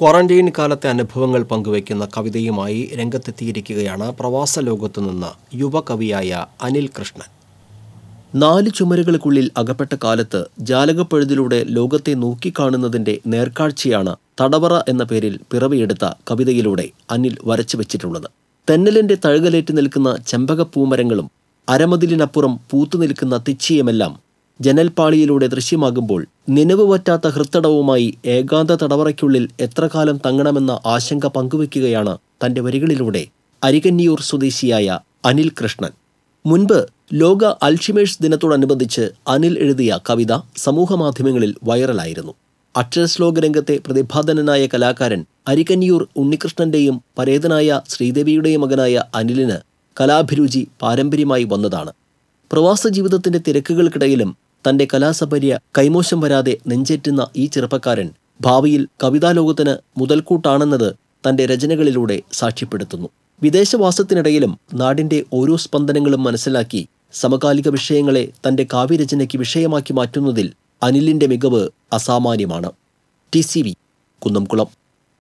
quarantine കാലത്തെ അനുഭവങ്ങൾ പങ്കുവയ്ക്കുന്ന കവിതയുമായി രംഗത്തെത്തിയിരിക്കുകയാണ് പ്രവാസ ലോകത്തു നിന്ന് യുവകവിയായ അനിൽ കൃഷ്ണൻ നാല് ചുമരുകൾക്കുള്ളിൽ അകപ്പെട്ട കാലത്ത് ജാലകപ്പഴുതിലൂടെ ലോകത്തെ നോക്കിക്കാണുന്നതിൻ്റെ നേർക്കാഴ്ചയാണ് തടവറ എന്ന പേരിൽ പിറവിയെടുത്ത കവിതയിലൂടെ അനിൽ വരച്ചു വച്ചിട്ടുള്ളത് തെന്നലിൻ്റെ തഴുകലേറ്റ് നിൽക്കുന്ന ചെമ്പകപ്പൂമരങ്ങളും അരമതിലിനപ്പുറം പൂത്തു നിൽക്കുന്ന തിച്ചിയുമെല്ലാം ജനൽപാളിയിലൂടെ ദൃശ്യമാകുമ്പോൾ നിലവ് പറ്റാത്ത ഹൃത്തടവുമായി ഏകാന്ത തടവറയ്ക്കുള്ളിൽ എത്ര കാലം തങ്ങണമെന്ന ആശങ്ക പങ്കുവെക്കുകയാണ് തന്റെ വരികളിലൂടെ അരികന്യൂർ സ്വദേശിയായ അനിൽ കൃഷ്ണൻ മുൻപ് ലോക അൽഷിമേഴ്സ് ദിനത്തോടനുബന്ധിച്ച് അനിൽ എഴുതിയ കവിത സമൂഹമാധ്യമങ്ങളിൽ വൈറലായിരുന്നു അക്ഷരശ്ലോക രംഗത്തെ പ്രതിഭാധനനായ കലാകാരൻ അരികന്യൂർ ഉണ്ണികൃഷ്ണന്റെയും പരേതനായ ശ്രീദേവിയുടെയും മകനായ അനിലിന് കലാഭിരുചി പാരമ്പര്യമായി വന്നതാണ് പ്രവാസ ജീവിതത്തിന്റെ തിരക്കുകൾക്കിടയിലും തന്റെ കലാസപര്യ കൈമോശം വരാതെ നെഞ്ചേറ്റുന്ന ഈ ചെറുപ്പക്കാരൻ ഭാവിയിൽ കവിതാലോകത്തിന് മുതൽക്കൂട്ടാണെന്നത് തന്റെ രചനകളിലൂടെ സാക്ഷ്യപ്പെടുത്തുന്നു വിദേശവാസത്തിനിടയിലും നാടിന്റെ ഓരോ സ്പന്ദനങ്ങളും മനസ്സിലാക്കി സമകാലിക വിഷയങ്ങളെ തന്റെ കാവ്യരചനയ്ക്ക് വിഷയമാക്കി മാറ്റുന്നതിൽ അനിലിന്റെ മികവ് അസാമാന്യമാണ് ടി സി വി കുന്നംകുളം